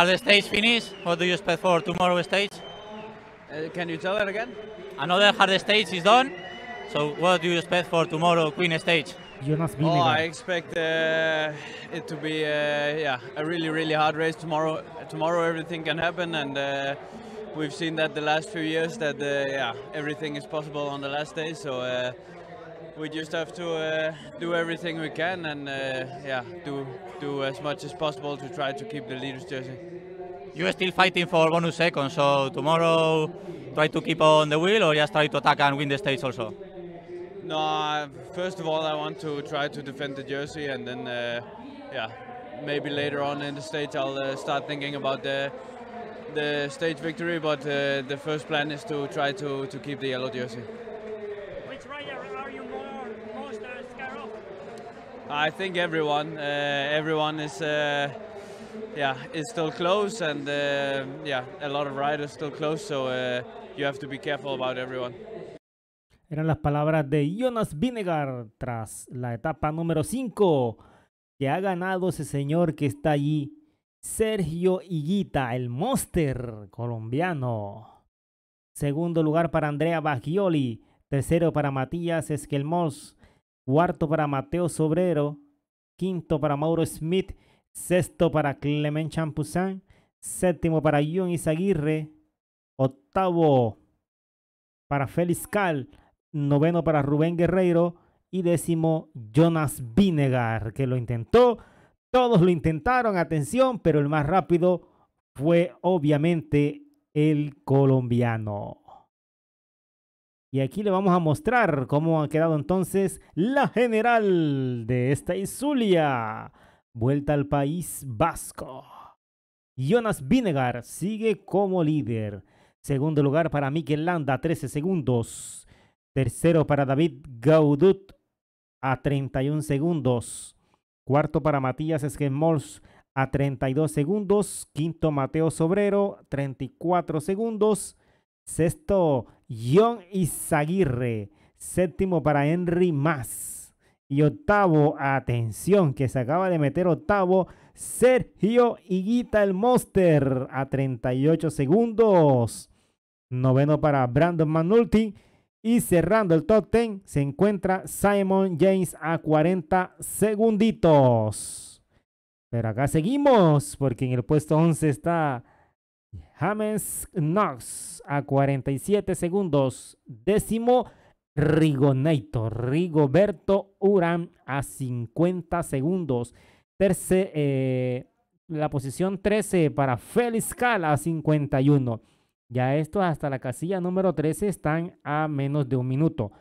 Are the stage finished? What do you expect for tomorrow's stage? Uh, can you tell that again? Another hard stage is done. So what do you expect for tomorrow Queen stage? Jonas Oh, I expect uh, it to be uh, yeah a really really hard race tomorrow. Tomorrow everything can happen, and uh, we've seen that the last few years that uh, yeah everything is possible on the last day. So uh, we just have to uh, do everything we can and uh, yeah, do do as much as possible to try to keep the leaders jersey. You are still fighting for bonus seconds, so tomorrow try to keep on the wheel or just try to attack and win the stage also. No, uh, first of all I want to try to defend the jersey and then uh, yeah, maybe later on in the stage I'll uh, start thinking about the the stage victory, but uh, the first plan is to try to to keep the yellow jersey. Scarrow? I think everyone, uh, everyone is uh, yeah, is still close, and uh, yeah, a lot of riders still close, so uh, you have to be careful about everyone. Eran las palabras de Jonas Vinegar tras la etapa número 5 que ha ganado ese señor que está allí, Sergio Higuita, el monster colombiano. Segundo lugar para Andrea Bagioli. tercero para Matías Esquelmos, cuarto para Mateo Sobrero, quinto para Mauro Smith, sexto para Clement Champuzán, séptimo para John Izaguirre, octavo para Félix Cal, noveno para Rubén Guerrero y décimo Jonas Vinegar, que lo intentó. Todos lo intentaron, atención, pero el más rápido fue obviamente el colombiano. Y aquí le vamos a mostrar cómo ha quedado entonces la general de esta Isulia. Vuelta al País Vasco. Jonas Vinegar sigue como líder. Segundo lugar para Mikel Landa, 13 segundos. Tercero para David Gaudut, a 31 segundos. Cuarto para Matías Esquemols, a 32 segundos. Quinto Mateo Sobrero, 34 segundos. Sexto, John Izaguirre. Séptimo para Henry Mas. Y octavo, atención, que se acaba de meter octavo, Sergio Iguita el Monster a 38 segundos. Noveno para Brandon Manulti. Y cerrando el top 10 se encuentra Simon James a 40 segunditos. Pero acá seguimos porque en el puesto 11 está James Knox a 47 segundos. Décimo, Rigoneito, Rigoberto Uran a 50 segundos. Terce, eh, la posición 13 para Félix Cala a 51. Ya esto hasta la casilla número 13 están a menos de un minuto.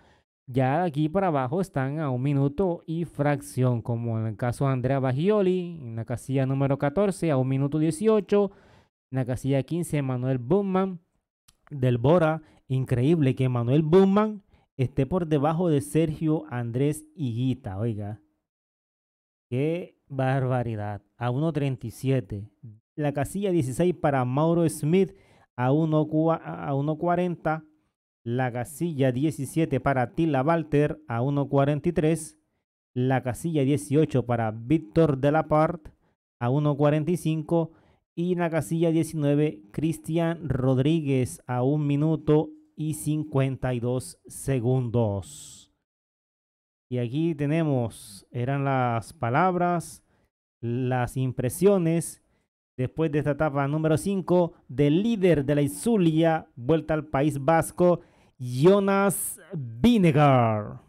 Ya aquí para abajo están a un minuto y fracción, como en el caso de Andrea Bagioli, en la casilla número 14 a un minuto 18 la casilla 15, Manuel Bumman del Bora. Increíble que Manuel Bumman esté por debajo de Sergio Andrés Higuita, oiga. Qué barbaridad. A 1.37. La casilla 16 para Mauro Smith a 1.40. La casilla 17 para Tila Walter a 1.43. La casilla 18 para Víctor Delaparte a 1.45 y en la casilla 19, Cristian Rodríguez a un minuto y 52 segundos. Y aquí tenemos, eran las palabras, las impresiones después de esta etapa número 5 del líder de la Isulia, vuelta al País Vasco, Jonas Vinegar.